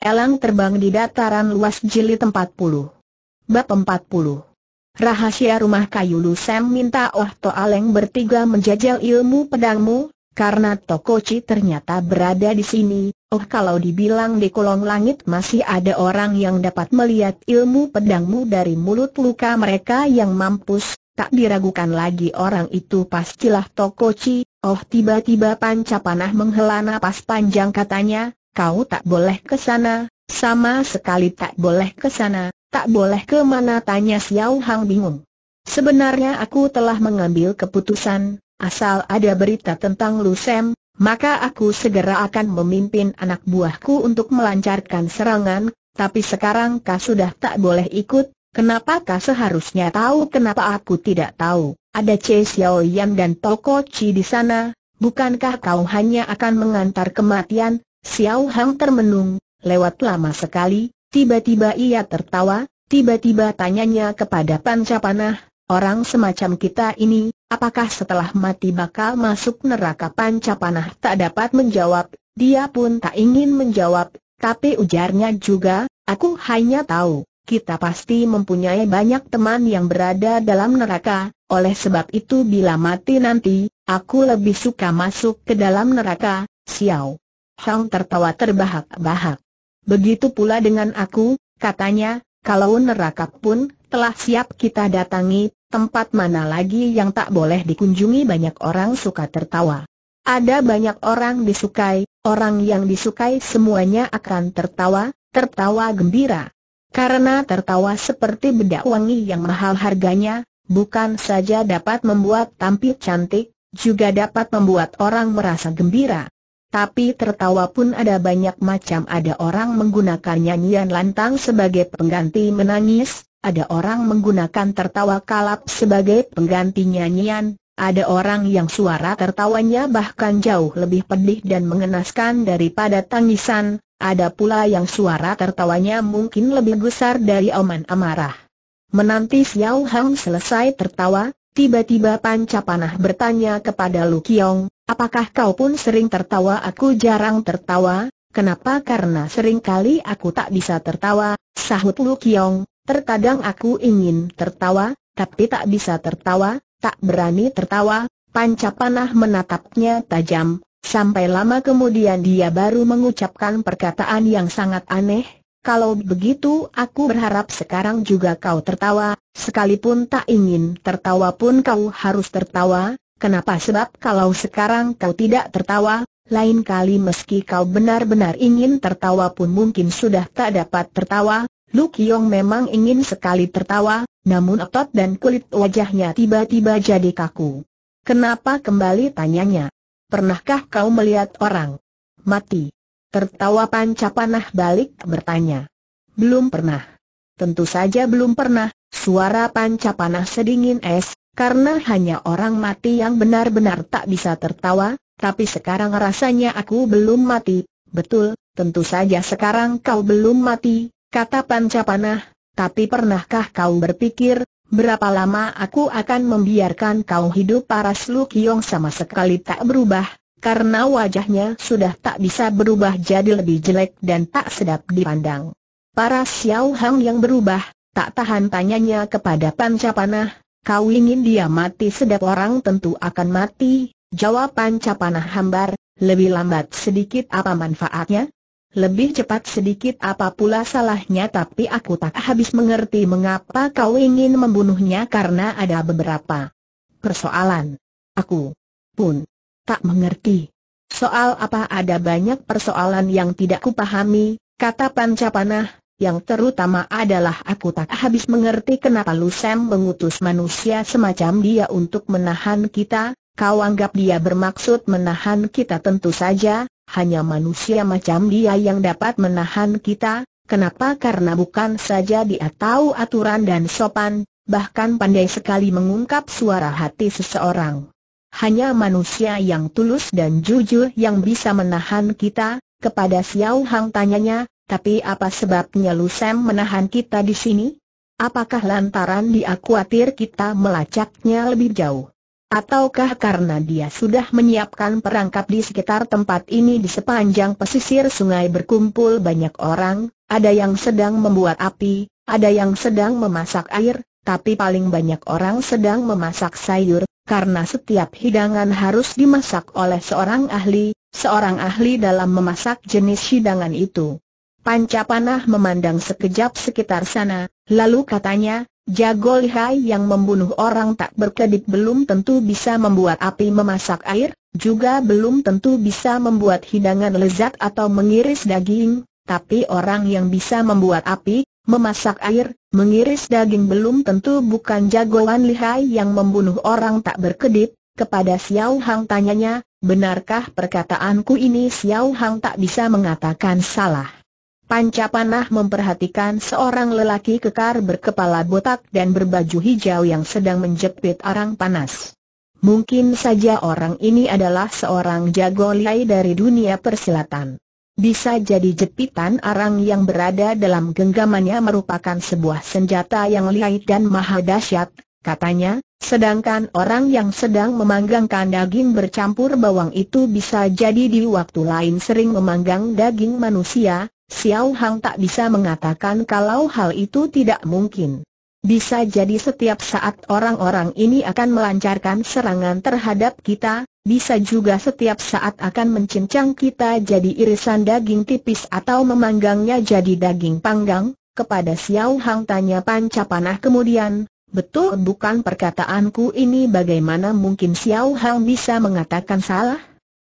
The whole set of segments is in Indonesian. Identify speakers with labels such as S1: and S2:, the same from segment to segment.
S1: Elang terbang di dataran luas jilid 40. Bab 40. Rahasia rumah kayu Lu minta Oh To Aleng bertiga menjajal ilmu pedangmu, karena Tokoci ternyata berada di sini. Oh kalau dibilang di kolong langit masih ada orang yang dapat melihat ilmu pedangmu dari mulut luka mereka yang mampus, tak diragukan lagi orang itu pastilah Tokoci. Oh tiba-tiba Panca Panah menghela napas panjang katanya, kau tak boleh ke sana, sama sekali tak boleh ke sana, tak boleh ke mana tanya Xiao Hang bingung. Sebenarnya aku telah mengambil keputusan, asal ada berita tentang Lu Sam, maka aku segera akan memimpin anak buahku untuk melancarkan serangan, tapi sekarang kau sudah tak boleh ikut, kenapa kau seharusnya tahu kenapa aku tidak tahu, ada Che Xiao Yan dan Toko Chi di sana, bukankah kau hanya akan mengantar kematian, Xiao Hang termenung, lewat lama sekali, tiba-tiba ia tertawa, tiba-tiba tanyanya kepada Panca Panah, orang semacam kita ini, apakah setelah mati bakal masuk neraka Panca Panah tak dapat menjawab, dia pun tak ingin menjawab, tapi ujarnya juga, aku hanya tahu kita pasti mempunyai banyak teman yang berada dalam neraka, oleh sebab itu bila mati nanti, aku lebih suka masuk ke dalam neraka, Xiao Hang tertawa terbahak-bahak. Begitu pula dengan aku, katanya, kalau neraka pun telah siap kita datangi, tempat mana lagi yang tak boleh dikunjungi banyak orang suka tertawa. Ada banyak orang disukai, orang yang disukai semuanya akan tertawa, tertawa gembira. Karena tertawa seperti bedak wangi yang mahal harganya, bukan saja dapat membuat tampil cantik, juga dapat membuat orang merasa gembira. Tapi tertawa pun ada banyak macam ada orang menggunakan nyanyian lantang sebagai pengganti menangis, ada orang menggunakan tertawa kalap sebagai pengganti nyanyian, ada orang yang suara tertawanya bahkan jauh lebih pedih dan mengenaskan daripada tangisan, ada pula yang suara tertawanya mungkin lebih besar dari oman amarah. Menanti Xiao Hang selesai tertawa, Tiba-tiba Panca Panah bertanya kepada Lu Kiong, apakah kau pun sering tertawa? Aku jarang tertawa, kenapa? Karena sering kali aku tak bisa tertawa, sahut Lu Kiong, terkadang aku ingin tertawa, tapi tak bisa tertawa, tak berani tertawa, Panca Panah menatapnya tajam, sampai lama kemudian dia baru mengucapkan perkataan yang sangat aneh, kalau begitu aku berharap sekarang juga kau tertawa, sekalipun tak ingin tertawa pun kau harus tertawa, kenapa sebab kalau sekarang kau tidak tertawa, lain kali meski kau benar-benar ingin tertawa pun mungkin sudah tak dapat tertawa, Lu Kiong memang ingin sekali tertawa, namun otot dan kulit wajahnya tiba-tiba jadi kaku. Kenapa kembali tanyanya? Pernahkah kau melihat orang mati? Tertawa pancapanah balik bertanya. Belum pernah. Tentu saja belum pernah, suara pancapanah sedingin es, karena hanya orang mati yang benar-benar tak bisa tertawa, tapi sekarang rasanya aku belum mati. Betul, tentu saja sekarang kau belum mati, kata pancapanah, tapi pernahkah kau berpikir, Berapa lama aku akan membiarkan kau hidup paras Lu Kiong sama sekali tak berubah, karena wajahnya sudah tak bisa berubah jadi lebih jelek dan tak sedap dipandang. Para Xiao Hang yang berubah, tak tahan tanyanya kepada Pancapanah, kau ingin dia mati sedap orang tentu akan mati, jawab Pancapanah hambar, lebih lambat sedikit apa manfaatnya? Lebih cepat sedikit apa pula salahnya tapi aku tak habis mengerti mengapa kau ingin membunuhnya karena ada beberapa persoalan. Aku pun tak mengerti. Soal apa ada banyak persoalan yang tidak kupahami, kata Pancapanah, yang terutama adalah aku tak habis mengerti kenapa Lu mengutus manusia semacam dia untuk menahan kita, kau anggap dia bermaksud menahan kita tentu saja, hanya manusia macam dia yang dapat menahan kita, kenapa karena bukan saja dia tahu aturan dan sopan, bahkan pandai sekali mengungkap suara hati seseorang. Hanya manusia yang tulus dan jujur yang bisa menahan kita, kepada Xiao Hang tanyanya, tapi apa sebabnya Lu Sam menahan kita di sini? Apakah lantaran dia khawatir kita melacaknya lebih jauh? Ataukah karena dia sudah menyiapkan perangkap di sekitar tempat ini di sepanjang pesisir sungai berkumpul banyak orang, ada yang sedang membuat api, ada yang sedang memasak air, tapi paling banyak orang sedang memasak sayur, karena setiap hidangan harus dimasak oleh seorang ahli, seorang ahli dalam memasak jenis hidangan itu. Pancapanah memandang sekejap sekitar sana, lalu katanya, Jago lihai yang membunuh orang tak berkedip belum tentu bisa membuat api memasak air, juga belum tentu bisa membuat hidangan lezat atau mengiris daging, tapi orang yang bisa membuat api, Memasak air, mengiris daging belum tentu bukan jagoan lihai yang membunuh orang tak berkedip, kepada Xiao Hang tanyanya, benarkah perkataanku ini Xiao Hang tak bisa mengatakan salah. Panca panah memperhatikan seorang lelaki kekar berkepala botak dan berbaju hijau yang sedang menjepit arang panas. Mungkin saja orang ini adalah seorang jago lihai dari dunia persilatan. Bisa jadi jepitan arang yang berada dalam genggamannya merupakan sebuah senjata yang lihai dan maha dahsyat, katanya, sedangkan orang yang sedang memanggangkan daging bercampur bawang itu bisa jadi di waktu lain sering memanggang daging manusia, Xiao Hang tak bisa mengatakan kalau hal itu tidak mungkin. Bisa jadi setiap saat orang-orang ini akan melancarkan serangan terhadap kita, bisa juga setiap saat akan mencincang kita jadi irisan daging tipis atau memanggangnya jadi daging panggang, kepada Xiao Hang tanya Pancapanah kemudian, betul bukan perkataanku ini bagaimana mungkin Xiao Hang bisa mengatakan salah?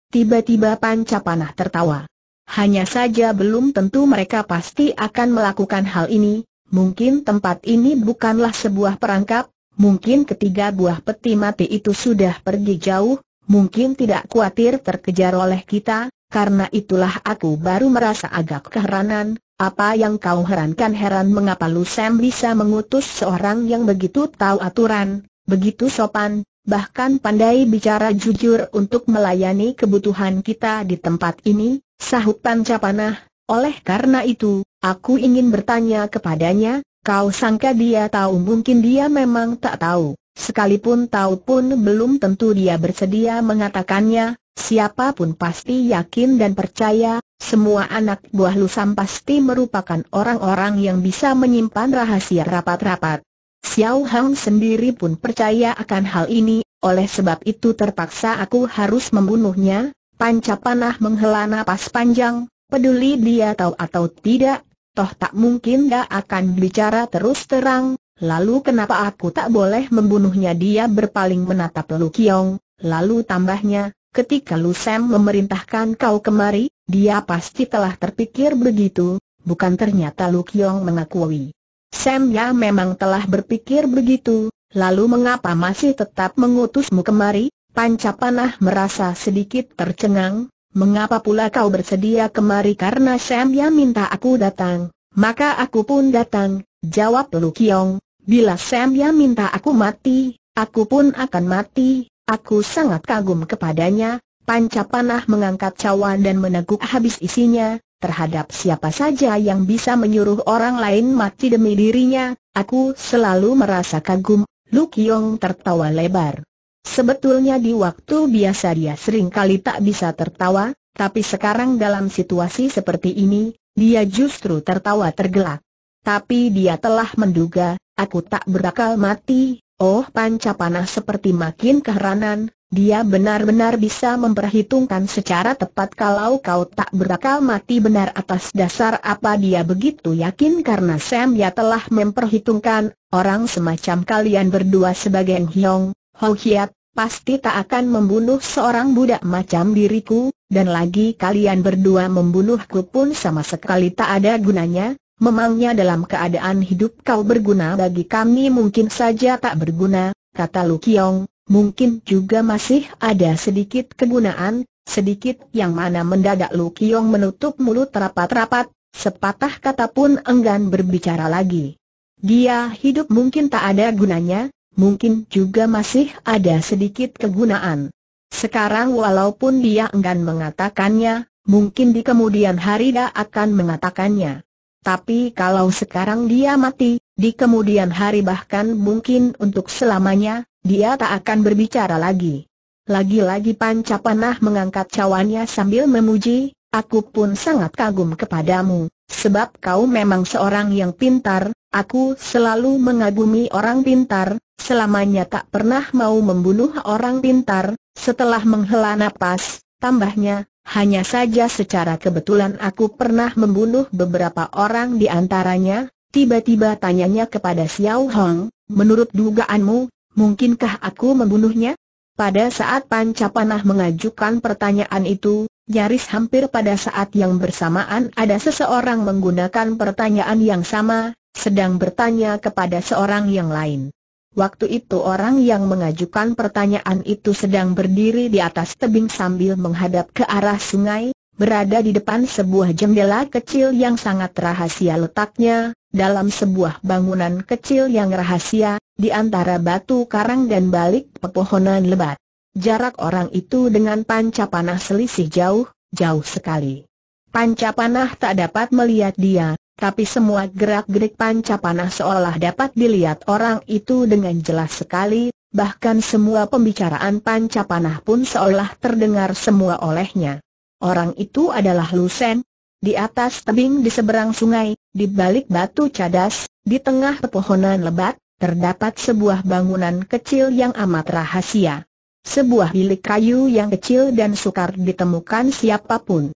S1: Tiba-tiba Pancapanah tertawa. Hanya saja belum tentu mereka pasti akan melakukan hal ini, Mungkin tempat ini bukanlah sebuah perangkap, mungkin ketiga buah peti mati itu sudah pergi jauh, mungkin tidak khawatir terkejar oleh kita, karena itulah aku baru merasa agak keheranan, apa yang kau herankan heran mengapa Lu Sam bisa mengutus seorang yang begitu tahu aturan, begitu sopan, bahkan pandai bicara jujur untuk melayani kebutuhan kita di tempat ini, sahut Pancapanah, oleh karena itu, aku ingin bertanya kepadanya, kau sangka dia tahu mungkin dia memang tak tahu. Sekalipun tahu pun belum tentu dia bersedia mengatakannya, siapapun pasti yakin dan percaya, semua anak buah Lusam pasti merupakan orang-orang yang bisa menyimpan rahasia rapat-rapat. Xiao Hang sendiri pun percaya akan hal ini, oleh sebab itu terpaksa aku harus membunuhnya, panca panah menghela napas panjang, Peduli dia tahu atau tidak, toh tak mungkin dia akan bicara terus terang, lalu kenapa aku tak boleh membunuhnya dia berpaling menatap Lu Kiong, lalu tambahnya, ketika Lu Sam memerintahkan kau kemari, dia pasti telah terpikir begitu, bukan ternyata Lu Kiong mengakui. Sam ya memang telah berpikir begitu, lalu mengapa masih tetap mengutusmu kemari? Panca Panah merasa sedikit tercengang, Mengapa pula kau bersedia kemari karena Sam yang minta aku datang, maka aku pun datang, jawab Lu Kiong. Bila Sam yang minta aku mati, aku pun akan mati, aku sangat kagum kepadanya. Panca panah mengangkat cawan dan meneguk habis isinya, terhadap siapa saja yang bisa menyuruh orang lain mati demi dirinya, aku selalu merasa kagum. Lu Kiong tertawa lebar. Sebetulnya di waktu biasa dia sering kali tak bisa tertawa, tapi sekarang dalam situasi seperti ini, dia justru tertawa tergelak. Tapi dia telah menduga, aku tak berakal mati, oh panca panah seperti makin keheranan, dia benar-benar bisa memperhitungkan secara tepat kalau kau tak berakal mati benar atas dasar apa dia begitu yakin karena Sam ya telah memperhitungkan, orang semacam kalian berdua sebagai Hyong, Ho Hiat, pasti tak akan membunuh seorang budak macam diriku, dan lagi kalian berdua membunuhku pun sama sekali tak ada gunanya, memangnya dalam keadaan hidup kau berguna bagi kami mungkin saja tak berguna, kata Lu Kiong, mungkin juga masih ada sedikit kegunaan, sedikit yang mana mendadak Lu Kiong menutup mulut rapat-rapat, sepatah kata pun enggan berbicara lagi. Dia hidup mungkin tak ada gunanya, mungkin juga masih ada sedikit kegunaan. Sekarang walaupun dia enggan mengatakannya, mungkin di kemudian hari dia akan mengatakannya. Tapi kalau sekarang dia mati, di kemudian hari bahkan mungkin untuk selamanya, dia tak akan berbicara lagi. Lagi-lagi Panca panah mengangkat cawannya sambil memuji, aku pun sangat kagum kepadamu, sebab kau memang seorang yang pintar, aku selalu mengagumi orang pintar, selamanya tak pernah mau membunuh orang pintar, setelah menghela nafas, tambahnya, hanya saja secara kebetulan aku pernah membunuh beberapa orang di antaranya, tiba-tiba tanyanya kepada Xiao Hong, menurut dugaanmu, mungkinkah aku membunuhnya? Pada saat Pancapanah mengajukan pertanyaan itu, nyaris hampir pada saat yang bersamaan ada seseorang menggunakan pertanyaan yang sama, sedang bertanya kepada seorang yang lain. Waktu itu orang yang mengajukan pertanyaan itu sedang berdiri di atas tebing sambil menghadap ke arah sungai, berada di depan sebuah jendela kecil yang sangat rahasia letaknya, dalam sebuah bangunan kecil yang rahasia, di antara batu karang dan balik pepohonan lebat. Jarak orang itu dengan panca panah selisih jauh, jauh sekali. Panca panah tak dapat melihat dia, tapi semua gerak-gerik panca panah seolah dapat dilihat orang itu dengan jelas sekali, bahkan semua pembicaraan panca panah pun seolah terdengar semua olehnya. Orang itu adalah Lusen, di atas tebing di seberang sungai, di balik batu cadas, di tengah pepohonan lebat, terdapat sebuah bangunan kecil yang amat rahasia. Sebuah bilik kayu yang kecil dan sukar ditemukan siapapun.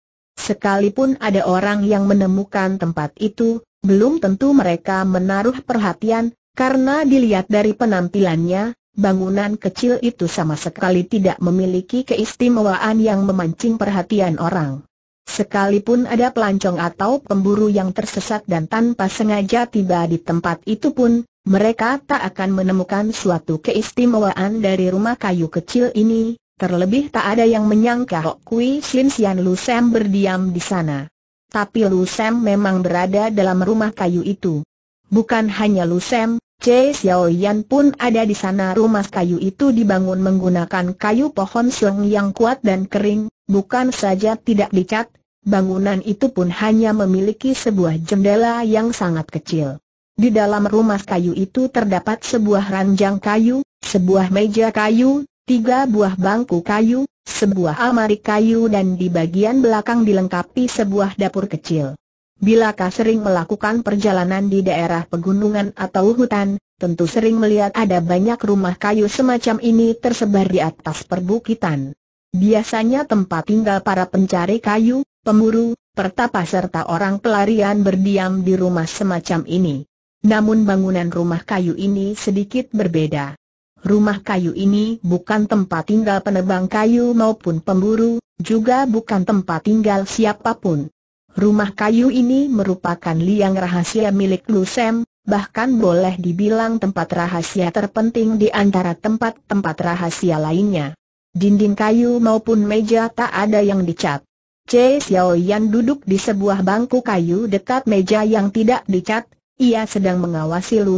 S1: Sekalipun ada orang yang menemukan tempat itu, belum tentu mereka menaruh perhatian, karena dilihat dari penampilannya, bangunan kecil itu sama sekali tidak memiliki keistimewaan yang memancing perhatian orang. Sekalipun ada pelancong atau pemburu yang tersesat dan tanpa sengaja tiba di tempat itu pun, mereka tak akan menemukan suatu keistimewaan dari rumah kayu kecil ini, Terlebih tak ada yang menyangka Hok Kui Sin Sian Lu Sam berdiam di sana. Tapi Lu Sam memang berada dalam rumah kayu itu. Bukan hanya Lu Sam, Che Xiao Yan pun ada di sana rumah kayu itu dibangun menggunakan kayu pohon sung yang kuat dan kering, bukan saja tidak dicat, bangunan itu pun hanya memiliki sebuah jendela yang sangat kecil. Di dalam rumah kayu itu terdapat sebuah ranjang kayu, sebuah meja kayu, tiga buah bangku kayu, sebuah amari kayu dan di bagian belakang dilengkapi sebuah dapur kecil. Bilakah sering melakukan perjalanan di daerah pegunungan atau hutan, tentu sering melihat ada banyak rumah kayu semacam ini tersebar di atas perbukitan. Biasanya tempat tinggal para pencari kayu, pemburu, pertapa serta orang pelarian berdiam di rumah semacam ini. Namun bangunan rumah kayu ini sedikit berbeda rumah kayu ini bukan tempat tinggal penebang kayu maupun pemburu, juga bukan tempat tinggal siapapun. Rumah kayu ini merupakan liang rahasia milik Lusem, bahkan boleh dibilang tempat rahasia terpenting di antara tempat-tempat rahasia lainnya. Dinding kayu maupun meja tak ada yang dicat. C. Yan duduk di sebuah bangku kayu dekat meja yang tidak dicat, ia sedang mengawasi Lu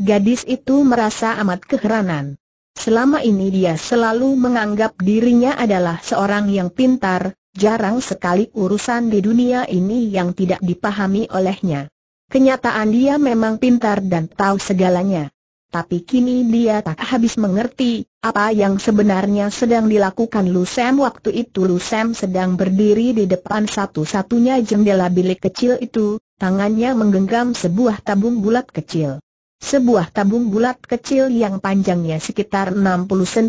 S1: Gadis itu merasa amat keheranan. Selama ini dia selalu menganggap dirinya adalah seorang yang pintar, jarang sekali urusan di dunia ini yang tidak dipahami olehnya. Kenyataan dia memang pintar dan tahu segalanya. Tapi kini dia tak habis mengerti, apa yang sebenarnya sedang dilakukan Lu Sam waktu itu Lu Sam sedang berdiri di depan satu-satunya jendela bilik kecil itu, tangannya menggenggam sebuah tabung bulat kecil. Sebuah tabung bulat kecil yang panjangnya sekitar 60 cm,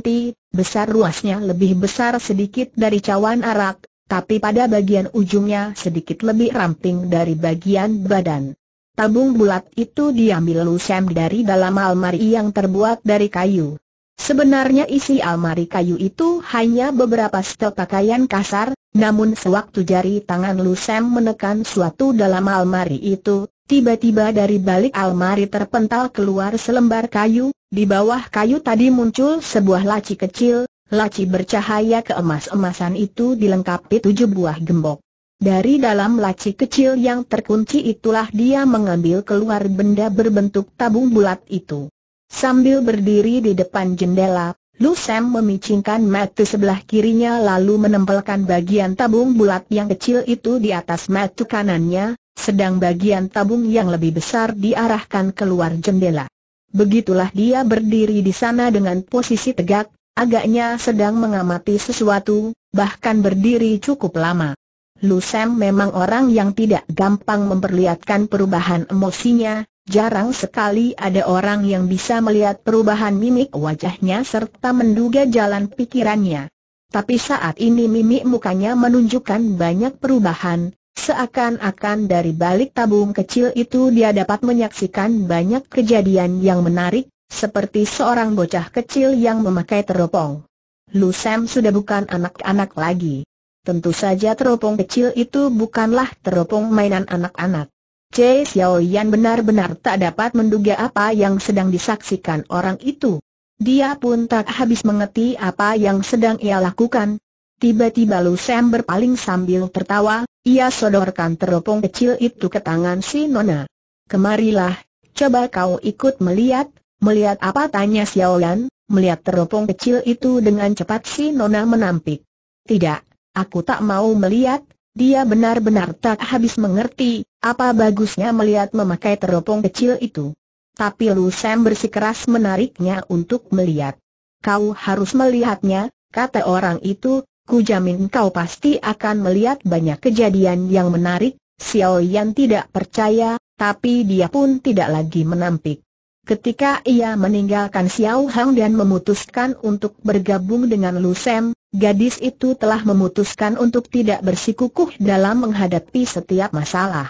S1: besar ruasnya lebih besar sedikit dari cawan arak, tapi pada bagian ujungnya sedikit lebih ramping dari bagian badan. Tabung bulat itu diambil Lusem dari dalam almari yang terbuat dari kayu. Sebenarnya isi almari kayu itu hanya beberapa stok pakaian kasar, namun sewaktu jari tangan Lusem menekan suatu dalam almari itu, Tiba-tiba dari balik almari terpental keluar selembar kayu, di bawah kayu tadi muncul sebuah laci kecil, laci bercahaya keemas-emasan itu dilengkapi tujuh buah gembok. Dari dalam laci kecil yang terkunci itulah dia mengambil keluar benda berbentuk tabung bulat itu. Sambil berdiri di depan jendela, Lu memicingkan mata sebelah kirinya lalu menempelkan bagian tabung bulat yang kecil itu di atas mata kanannya, sedang bagian tabung yang lebih besar diarahkan keluar jendela. Begitulah dia berdiri di sana dengan posisi tegak, agaknya sedang mengamati sesuatu, bahkan berdiri cukup lama. Lusen memang orang yang tidak gampang memperlihatkan perubahan emosinya, jarang sekali ada orang yang bisa melihat perubahan mimik wajahnya serta menduga jalan pikirannya. Tapi saat ini mimik mukanya menunjukkan banyak perubahan, Seakan-akan dari balik tabung kecil itu dia dapat menyaksikan banyak kejadian yang menarik, seperti seorang bocah kecil yang memakai teropong. Lu Sam sudah bukan anak-anak lagi. Tentu saja teropong kecil itu bukanlah teropong mainan anak-anak. C. Xiao Yan benar-benar tak dapat menduga apa yang sedang disaksikan orang itu. Dia pun tak habis mengerti apa yang sedang ia lakukan. Tiba-tiba Lu Sam berpaling sambil tertawa, ia sodorkan teropong kecil itu ke tangan si Nona. Kemarilah, coba kau ikut melihat, melihat apa tanya Xiao Yan, melihat teropong kecil itu dengan cepat si Nona menampik. Tidak, aku tak mau melihat, dia benar-benar tak habis mengerti, apa bagusnya melihat memakai teropong kecil itu. Tapi Lu Sam bersikeras menariknya untuk melihat. Kau harus melihatnya, kata orang itu, Ku jamin kau pasti akan melihat banyak kejadian yang menarik, Xiao Yan tidak percaya, tapi dia pun tidak lagi menampik. Ketika ia meninggalkan Xiao Hang dan memutuskan untuk bergabung dengan Lu Sem, gadis itu telah memutuskan untuk tidak bersikukuh dalam menghadapi setiap masalah.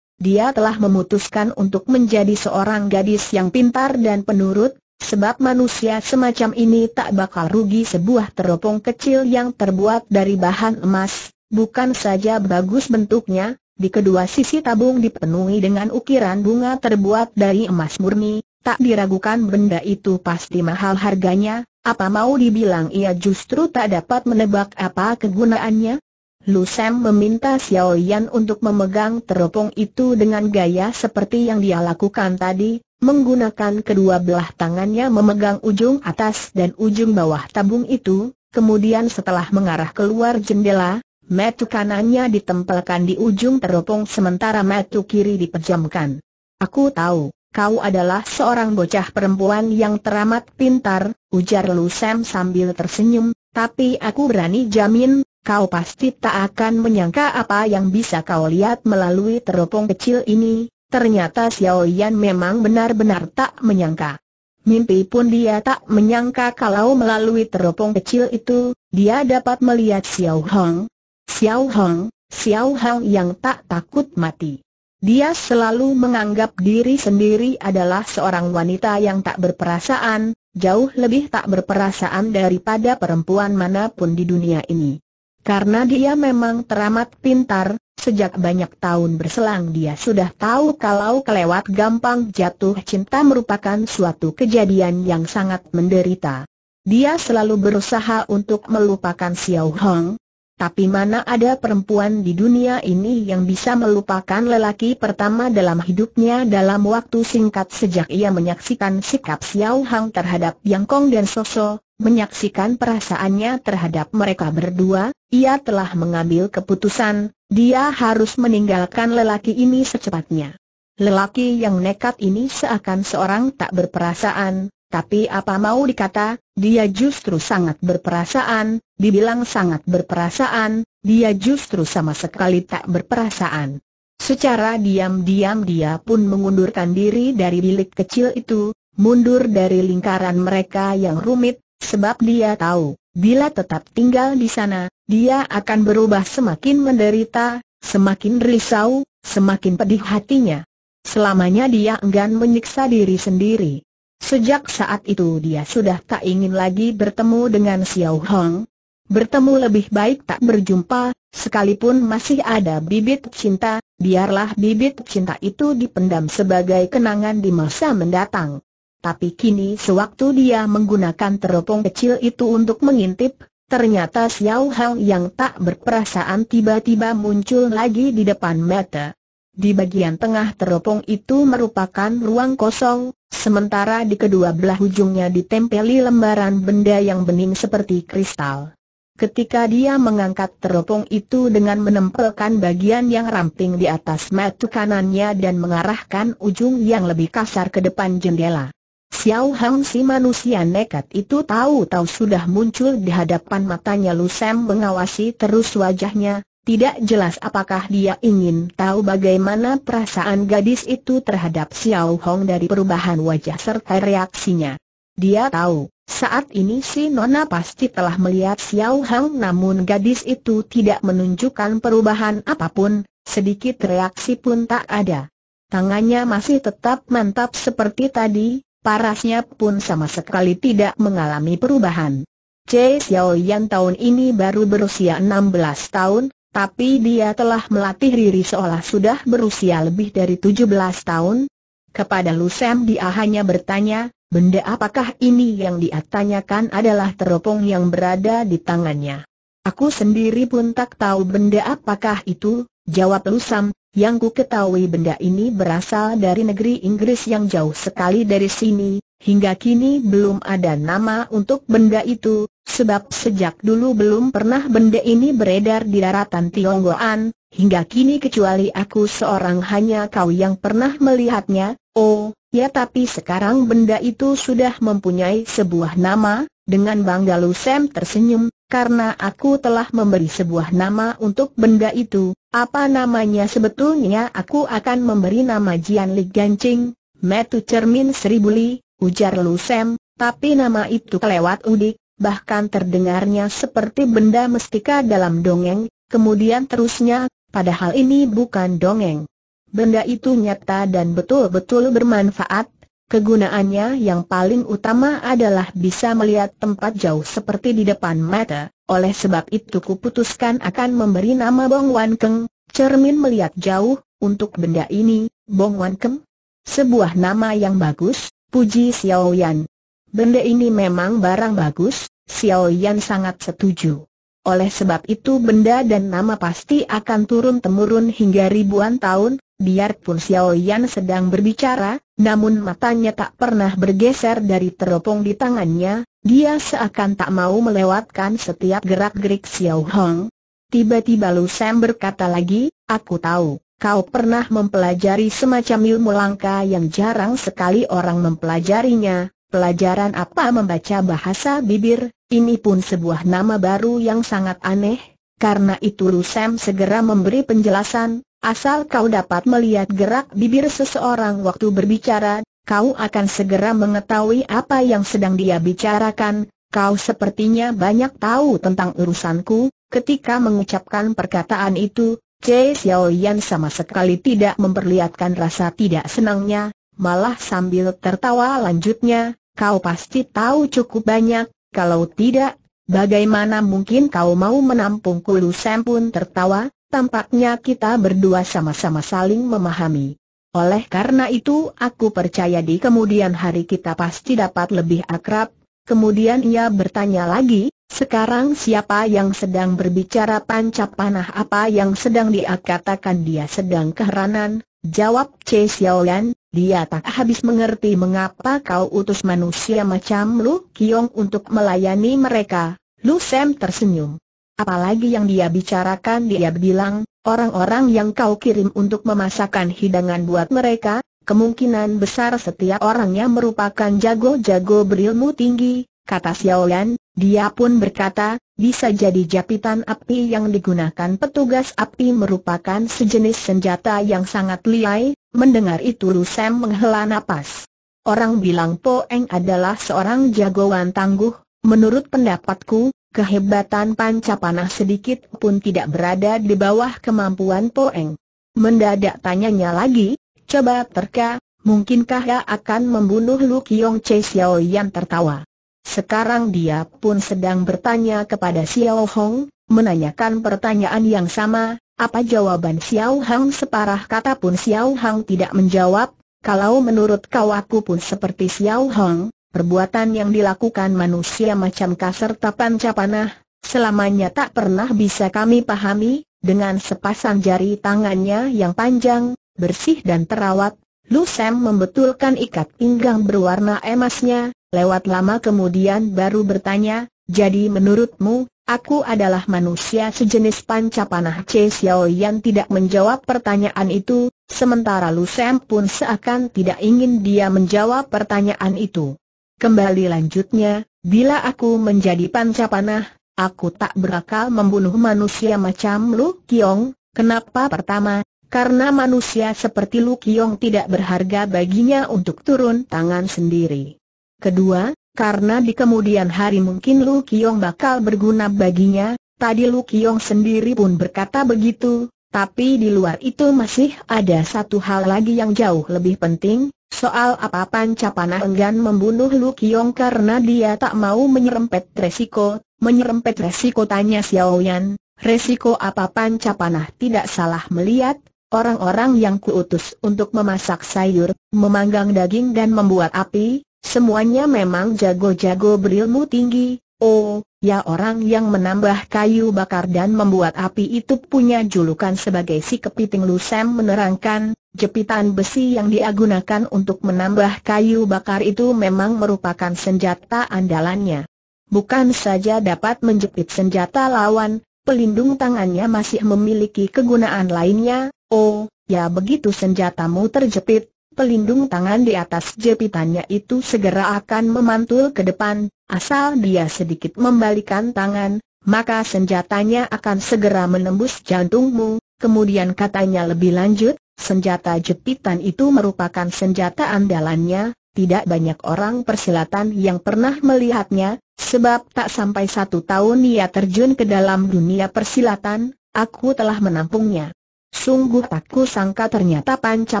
S1: Dia telah memutuskan untuk menjadi seorang gadis yang pintar dan penurut, Sebab manusia semacam ini tak bakal rugi sebuah teropong kecil yang terbuat dari bahan emas, bukan saja bagus bentuknya, di kedua sisi tabung dipenuhi dengan ukiran bunga terbuat dari emas murni, tak diragukan benda itu pasti mahal harganya, apa mau dibilang ia justru tak dapat menebak apa kegunaannya? Lu Sam meminta Xiao Yan untuk memegang teropong itu dengan gaya seperti yang dia lakukan tadi, menggunakan kedua belah tangannya memegang ujung atas dan ujung bawah tabung itu, kemudian setelah mengarah keluar jendela, metu kanannya ditempelkan di ujung teropong sementara metu kiri dipejamkan. Aku tahu, kau adalah seorang bocah perempuan yang teramat pintar, ujar Lu Sam sambil tersenyum, tapi aku berani jamin, kau pasti tak akan menyangka apa yang bisa kau lihat melalui teropong kecil ini, Ternyata Xiao Yan memang benar-benar tak menyangka. Mimpi pun dia tak menyangka kalau melalui teropong kecil itu, dia dapat melihat Xiao Hong. Xiao Hong, Xiao Hong yang tak takut mati. Dia selalu menganggap diri sendiri adalah seorang wanita yang tak berperasaan, jauh lebih tak berperasaan daripada perempuan manapun di dunia ini. Karena dia memang teramat pintar, Sejak banyak tahun berselang dia sudah tahu kalau kelewat gampang jatuh cinta merupakan suatu kejadian yang sangat menderita. Dia selalu berusaha untuk melupakan Xiao Hong. Tapi mana ada perempuan di dunia ini yang bisa melupakan lelaki pertama dalam hidupnya dalam waktu singkat sejak ia menyaksikan sikap Xiao Hong terhadap Yang Kong dan Soso, Menyaksikan perasaannya terhadap mereka berdua, ia telah mengambil keputusan, dia harus meninggalkan lelaki ini secepatnya. Lelaki yang nekat ini seakan seorang tak berperasaan, tapi apa mau dikata, dia justru sangat berperasaan, dibilang sangat berperasaan, dia justru sama sekali tak berperasaan. Secara diam-diam dia pun mengundurkan diri dari bilik kecil itu, mundur dari lingkaran mereka yang rumit, Sebab dia tahu, bila tetap tinggal di sana, dia akan berubah semakin menderita, semakin risau, semakin pedih hatinya. Selamanya dia enggan menyiksa diri sendiri. Sejak saat itu dia sudah tak ingin lagi bertemu dengan Xiao Hong. Bertemu lebih baik tak berjumpa, sekalipun masih ada bibit cinta, biarlah bibit cinta itu dipendam sebagai kenangan di masa mendatang. Tapi kini sewaktu dia menggunakan teropong kecil itu untuk mengintip, ternyata Xiao Hao yang tak berperasaan tiba-tiba muncul lagi di depan mata. Di bagian tengah teropong itu merupakan ruang kosong, sementara di kedua belah ujungnya ditempeli lembaran benda yang bening seperti kristal. Ketika dia mengangkat teropong itu dengan menempelkan bagian yang ramping di atas mata kanannya dan mengarahkan ujung yang lebih kasar ke depan jendela. Xiao Hang si manusia nekat itu tahu-tahu sudah muncul di hadapan matanya Lu Sam mengawasi terus wajahnya, tidak jelas apakah dia ingin tahu bagaimana perasaan gadis itu terhadap Xiao Hong dari perubahan wajah serta reaksinya. Dia tahu, saat ini si Nona pasti telah melihat Xiao Hong namun gadis itu tidak menunjukkan perubahan apapun, sedikit reaksi pun tak ada. Tangannya masih tetap mantap seperti tadi, parasnya pun sama sekali tidak mengalami perubahan. Che Xiao Yan tahun ini baru berusia 16 tahun, tapi dia telah melatih diri seolah sudah berusia lebih dari 17 tahun. Kepada Lu Sam dia hanya bertanya, benda apakah ini yang dia tanyakan adalah teropong yang berada di tangannya. Aku sendiri pun tak tahu benda apakah itu, Jawab Lusam, yang ku ketahui benda ini berasal dari negeri Inggris yang jauh sekali dari sini, hingga kini belum ada nama untuk benda itu, sebab sejak dulu belum pernah benda ini beredar di daratan Tionggoan, hingga kini kecuali aku seorang hanya kau yang pernah melihatnya, oh, ya tapi sekarang benda itu sudah mempunyai sebuah nama, dengan bangga Lusam tersenyum, karena aku telah memberi sebuah nama untuk benda itu, apa namanya sebetulnya aku akan memberi nama Jian Li Gancing, Metu Cermin Seribu Li, ujar Lu Sam, tapi nama itu kelewat udik, bahkan terdengarnya seperti benda mestika dalam dongeng, kemudian terusnya, padahal ini bukan dongeng. Benda itu nyata dan betul-betul bermanfaat, Kegunaannya yang paling utama adalah bisa melihat tempat jauh seperti di depan mata, oleh sebab itu kuputuskan akan memberi nama Bong Wan Keng, cermin melihat jauh, untuk benda ini, Bong Wan Keng. Sebuah nama yang bagus, puji Xiao Yan. Benda ini memang barang bagus, Xiao Yan sangat setuju. Oleh sebab itu benda dan nama pasti akan turun-temurun hingga ribuan tahun, biarpun Xiao Yan sedang berbicara, namun matanya tak pernah bergeser dari teropong di tangannya, dia seakan tak mau melewatkan setiap gerak-gerik Xiao Hong. Tiba-tiba Lu Sam berkata lagi, aku tahu, kau pernah mempelajari semacam ilmu langka yang jarang sekali orang mempelajarinya, pelajaran apa membaca bahasa bibir, ini pun sebuah nama baru yang sangat aneh, karena itu Lu Sam segera memberi penjelasan, asal kau dapat melihat gerak bibir seseorang waktu berbicara, kau akan segera mengetahui apa yang sedang dia bicarakan, kau sepertinya banyak tahu tentang urusanku, ketika mengucapkan perkataan itu, C. Xiao Yan sama sekali tidak memperlihatkan rasa tidak senangnya, malah sambil tertawa lanjutnya, kau pasti tahu cukup banyak, kalau tidak, bagaimana mungkin kau mau menampung Kulu Sam pun tertawa, tampaknya kita berdua sama-sama saling memahami. Oleh karena itu aku percaya di kemudian hari kita pasti dapat lebih akrab. Kemudian ia bertanya lagi, sekarang siapa yang sedang berbicara pancap panah apa yang sedang dia katakan dia sedang keheranan? Jawab Che Xiaolan, dia tak habis mengerti mengapa kau utus manusia macam Lu Kiong untuk melayani mereka. Lu Sam tersenyum. Apalagi yang dia bicarakan dia bilang, orang-orang yang kau kirim untuk memasakkan hidangan buat mereka, kemungkinan besar setiap orangnya merupakan jago-jago berilmu tinggi, kata Xiaoyan, dia pun berkata, bisa jadi japitan api yang digunakan petugas api merupakan sejenis senjata yang sangat liai, Mendengar itu Lu Sam menghela napas. Orang bilang Po Eng adalah seorang jagoan tangguh, menurut pendapatku, kehebatan pancapanah sedikit pun tidak berada di bawah kemampuan Po Eng. Mendadak tanyanya lagi, coba terka, mungkinkah ia akan membunuh Lu Kiong Che Xiao Yan tertawa. Sekarang dia pun sedang bertanya kepada Xiao Hong, menanyakan pertanyaan yang sama, apa jawaban Xiao Hang separah kata pun Xiao Hang tidak menjawab, kalau menurut kau aku pun seperti Xiao Hang, perbuatan yang dilakukan manusia macam kasar tapan capanah, selamanya tak pernah bisa kami pahami, dengan sepasang jari tangannya yang panjang, bersih dan terawat, Lu Sam membetulkan ikat pinggang berwarna emasnya, lewat lama kemudian baru bertanya, jadi menurutmu, aku adalah manusia sejenis pancapanah C. Xiao yang tidak menjawab pertanyaan itu, sementara Lu Sam pun seakan tidak ingin dia menjawab pertanyaan itu. Kembali lanjutnya, bila aku menjadi pancapanah, aku tak berakal membunuh manusia macam Lu Kiong, kenapa pertama, karena manusia seperti Lu Kiong tidak berharga baginya untuk turun tangan sendiri. Kedua, karena di kemudian hari mungkin Lu Kiong bakal berguna baginya, tadi Lu Kiong sendiri pun berkata begitu, tapi di luar itu masih ada satu hal lagi yang jauh lebih penting, soal apa Pancapanah enggan membunuh Lu Kiong karena dia tak mau menyerempet resiko, menyerempet resiko tanya Xiao Yan, resiko apa Pancapanah tidak salah melihat, orang-orang yang kuutus untuk memasak sayur, memanggang daging dan membuat api, Semuanya memang jago-jago berilmu tinggi, oh, ya orang yang menambah kayu bakar dan membuat api itu punya julukan sebagai si kepiting Lusem menerangkan, jepitan besi yang diagunakan untuk menambah kayu bakar itu memang merupakan senjata andalannya. Bukan saja dapat menjepit senjata lawan, pelindung tangannya masih memiliki kegunaan lainnya, oh, ya begitu senjatamu terjepit, pelindung tangan di atas jepitannya itu segera akan memantul ke depan, asal dia sedikit membalikan tangan, maka senjatanya akan segera menembus jantungmu, kemudian katanya lebih lanjut, senjata jepitan itu merupakan senjata andalannya, tidak banyak orang persilatan yang pernah melihatnya, sebab tak sampai satu tahun ia terjun ke dalam dunia persilatan, aku telah menampungnya. Sungguh tak sangka ternyata panca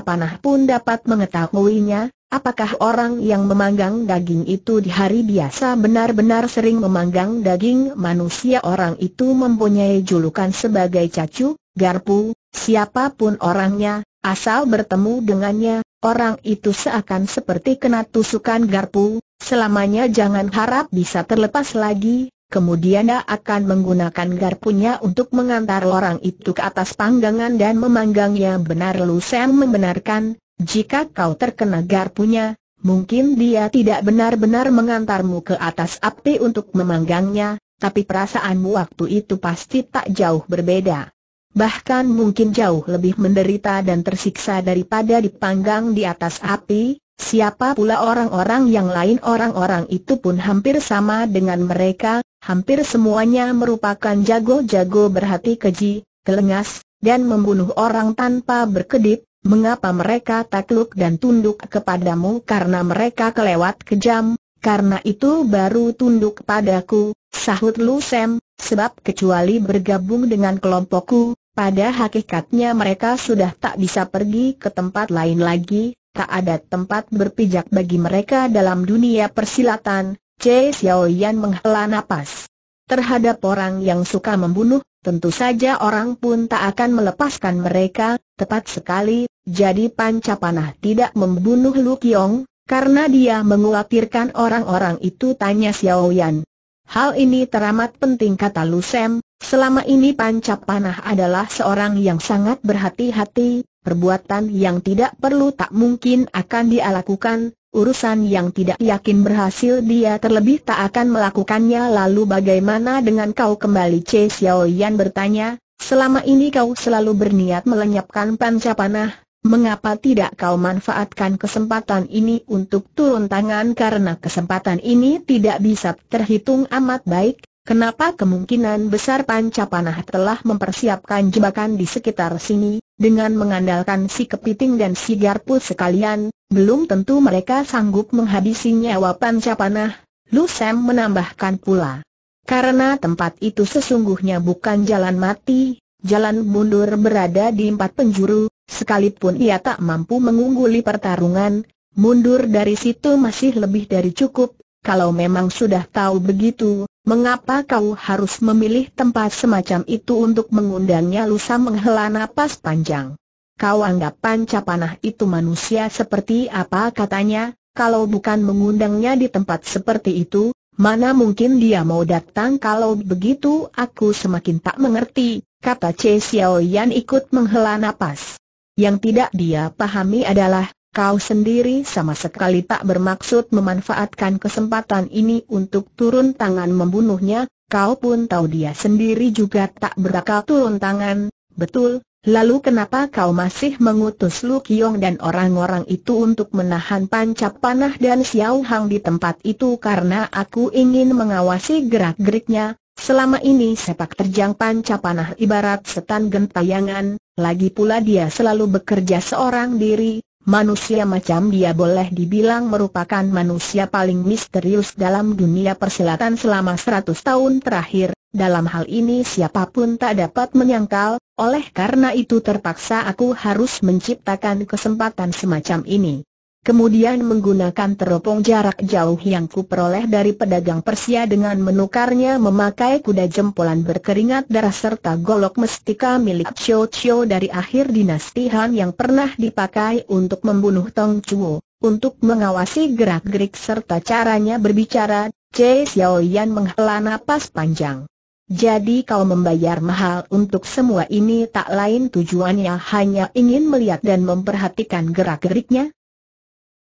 S1: panah pun dapat mengetahuinya, apakah orang yang memanggang daging itu di hari biasa benar-benar sering memanggang daging manusia orang itu mempunyai julukan sebagai cacu, garpu, siapapun orangnya, asal bertemu dengannya, orang itu seakan seperti kena tusukan garpu, selamanya jangan harap bisa terlepas lagi, Kemudian dia akan menggunakan garpunya untuk mengantar orang itu ke atas panggangan dan memanggangnya benar Lu Sen membenarkan, jika kau terkena garpunya, mungkin dia tidak benar-benar mengantarmu ke atas api untuk memanggangnya, tapi perasaanmu waktu itu pasti tak jauh berbeda. Bahkan mungkin jauh lebih menderita dan tersiksa daripada dipanggang di atas api, Siapa pula orang-orang yang lain orang-orang itu pun hampir sama dengan mereka, hampir semuanya merupakan jago-jago berhati keji, kelengas, dan membunuh orang tanpa berkedip, mengapa mereka takluk dan tunduk kepadamu karena mereka kelewat kejam, karena itu baru tunduk padaku, sahut Lu Sam, sebab kecuali bergabung dengan kelompokku, pada hakikatnya mereka sudah tak bisa pergi ke tempat lain lagi, tak ada tempat berpijak bagi mereka dalam dunia persilatan, C. Xiaoyan menghela napas. Terhadap orang yang suka membunuh, tentu saja orang pun tak akan melepaskan mereka, tepat sekali, jadi Panca Panah tidak membunuh Lu Kiong, karena dia mengkhawatirkan orang-orang itu tanya Xiaoyan. Hal ini teramat penting kata Lu Sem, selama ini Panca Panah adalah seorang yang sangat berhati-hati, perbuatan yang tidak perlu tak mungkin akan dia lakukan, urusan yang tidak yakin berhasil dia terlebih tak akan melakukannya lalu bagaimana dengan kau kembali Che Xiao Yan bertanya, selama ini kau selalu berniat melenyapkan panca panah mengapa tidak kau manfaatkan kesempatan ini untuk turun tangan karena kesempatan ini tidak bisa terhitung amat baik, Kenapa kemungkinan besar Pancapanah telah mempersiapkan jebakan di sekitar sini, dengan mengandalkan si kepiting dan si garpu sekalian, belum tentu mereka sanggup menghabisi nyawa Pancapanah, Lu Sam menambahkan pula. Karena tempat itu sesungguhnya bukan jalan mati, jalan mundur berada di empat penjuru, sekalipun ia tak mampu mengungguli pertarungan, mundur dari situ masih lebih dari cukup, kalau memang sudah tahu begitu, Mengapa kau harus memilih tempat semacam itu untuk mengundangnya Lusa menghela napas panjang. Kau anggap pancapanah itu manusia seperti apa katanya, kalau bukan mengundangnya di tempat seperti itu, mana mungkin dia mau datang kalau begitu aku semakin tak mengerti, kata Che Xiaoyan ikut menghela napas. Yang tidak dia pahami adalah, Kau sendiri sama sekali tak bermaksud memanfaatkan kesempatan ini untuk turun tangan membunuhnya, kau pun tahu dia sendiri juga tak berakal turun tangan, betul? Lalu kenapa kau masih mengutus Lu Kiong dan orang-orang itu untuk menahan pancap panah dan Xiao Hang di tempat itu karena aku ingin mengawasi gerak-geriknya, Selama ini sepak terjang panah ibarat setan gentayangan, lagi pula dia selalu bekerja seorang diri, Manusia macam dia boleh dibilang merupakan manusia paling misterius dalam dunia persilatan selama 100 tahun terakhir, dalam hal ini siapapun tak dapat menyangkal, oleh karena itu terpaksa aku harus menciptakan kesempatan semacam ini kemudian menggunakan teropong jarak jauh yang kuperoleh dari pedagang Persia dengan menukarnya memakai kuda jempolan berkeringat darah serta golok mestika milik Chio Chio dari akhir dinasti Han yang pernah dipakai untuk membunuh Tong Chuo, untuk mengawasi gerak-gerik serta caranya berbicara, Cai Xiaoyan menghela napas panjang. Jadi kau membayar mahal untuk semua ini tak lain tujuannya hanya ingin melihat dan memperhatikan gerak-geriknya?